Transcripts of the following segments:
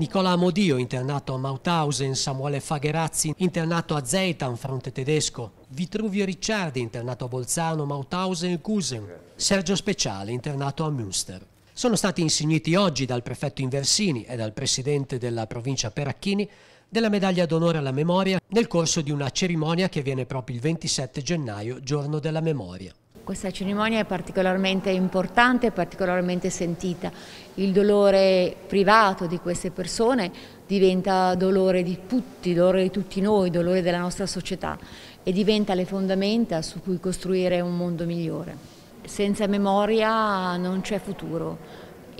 Nicola Amodio, internato a Mauthausen, Samuele Fagherazzi, internato a Zeitan, fronte tedesco, Vitruvio Ricciardi, internato a Bolzano, Mauthausen e Gusen, Sergio Speciale, internato a Münster. Sono stati insigniti oggi dal prefetto Inversini e dal presidente della provincia Peracchini della medaglia d'onore alla memoria nel corso di una cerimonia che avviene proprio il 27 gennaio, giorno della memoria. Questa cerimonia è particolarmente importante, particolarmente sentita. Il dolore privato di queste persone diventa dolore di tutti, dolore di tutti noi, dolore della nostra società e diventa le fondamenta su cui costruire un mondo migliore. Senza memoria non c'è futuro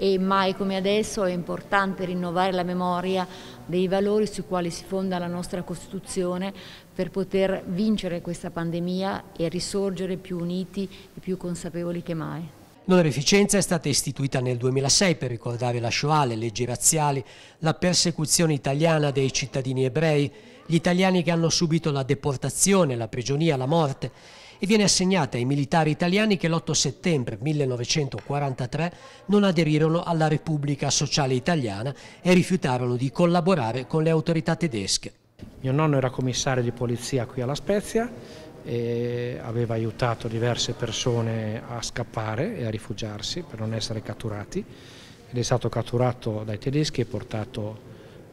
e mai come adesso è importante rinnovare la memoria dei valori sui quali si fonda la nostra Costituzione per poter vincere questa pandemia e risorgere più uniti e più consapevoli che mai. L'onoreficenza è stata istituita nel 2006 per ricordare la Shoah, le leggi razziali, la persecuzione italiana dei cittadini ebrei, gli italiani che hanno subito la deportazione, la prigionia, la morte e viene assegnata ai militari italiani che l'8 settembre 1943 non aderirono alla Repubblica Sociale Italiana e rifiutarono di collaborare con le autorità tedesche. Mio nonno era commissario di polizia qui alla Spezia e aveva aiutato diverse persone a scappare e a rifugiarsi per non essere catturati ed è stato catturato dai tedeschi e portato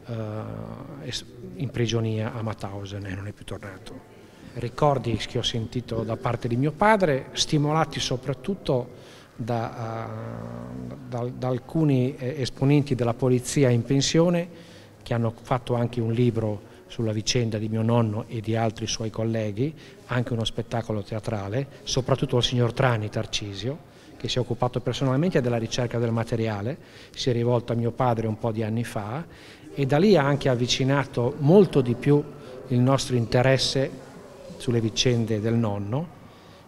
eh, in prigionia a Mauthausen e non è più tornato ricordi che ho sentito da parte di mio padre, stimolati soprattutto da, eh, da, da alcuni eh, esponenti della polizia in pensione che hanno fatto anche un libro sulla vicenda di mio nonno e di altri suoi colleghi, anche uno spettacolo teatrale, soprattutto il signor Trani Tarcisio, che si è occupato personalmente della ricerca del materiale, si è rivolto a mio padre un po' di anni fa e da lì ha anche avvicinato molto di più il nostro interesse sulle vicende del nonno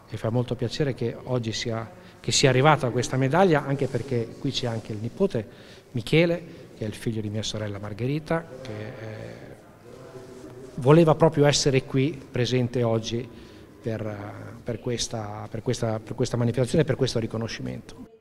e fa molto piacere che oggi sia, che sia arrivata questa medaglia anche perché qui c'è anche il nipote Michele che è il figlio di mia sorella Margherita che eh, voleva proprio essere qui presente oggi per, per, questa, per, questa, per questa manifestazione e per questo riconoscimento.